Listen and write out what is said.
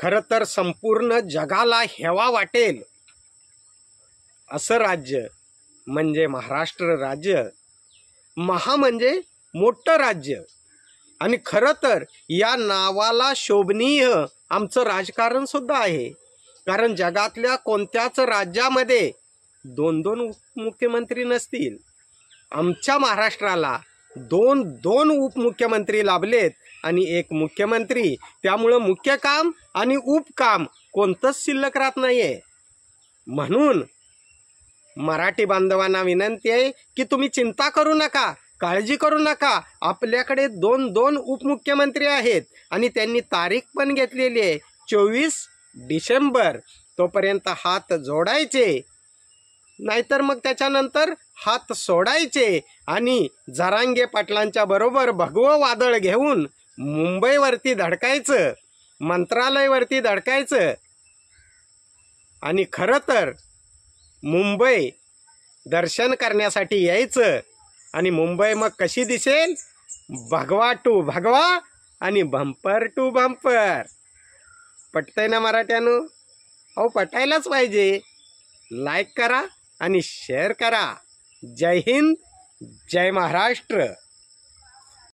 खरं तर संपूर्ण जगाला हेवा वाटेल असं राज्य म्हणजे महाराष्ट्र राज्य महा म्हणजे मोठं राज्य आणि खरं तर या नावाला शोभनीय आमचं राजकारण सुद्धा आहे कारण जगातल्या कोणत्याच राज्यामध्ये दोन दोन मुख्यमंत्री नसतील आमच्या महाराष्ट्राला दोन दोन उपमुख्यमंत्री लाभलेत आणि एक मुख्यमंत्री त्यामुळं मुख्य काम आणि उपकाम कोणतंच शिल्लक राहत नाही आहे म्हणून मराठी बांधवांना विनंती आहे की तुम्ही चिंता करू नका काळजी करू नका आपल्याकडे दोन दोन उपमुख्यमंत्री आहेत आणि त्यांनी तारीख पण घेतलेली आहे चोवीस डिसेंबर तोपर्यंत हात जोडायचे नाहीतर मग त्याच्यानंतर हात सोडायचे आणि झरांगे पाटलांच्या बरोबर भगवं वादळ घेऊन मुंबईवरती धडकायचं मंत्रालयवरती धडकायचं आणि खरं तर मुंबई दर्शन करण्यासाठी यायचं आणि मुंबई मग कशी दिसेल भगवा टू भगवा आणि भंपर टू भंपर पटतंय ना मराठ्यानं अहो पटायलाच पाहिजे लाईक करा आणि शेअर करा जय हिंद जय महाराष्ट्र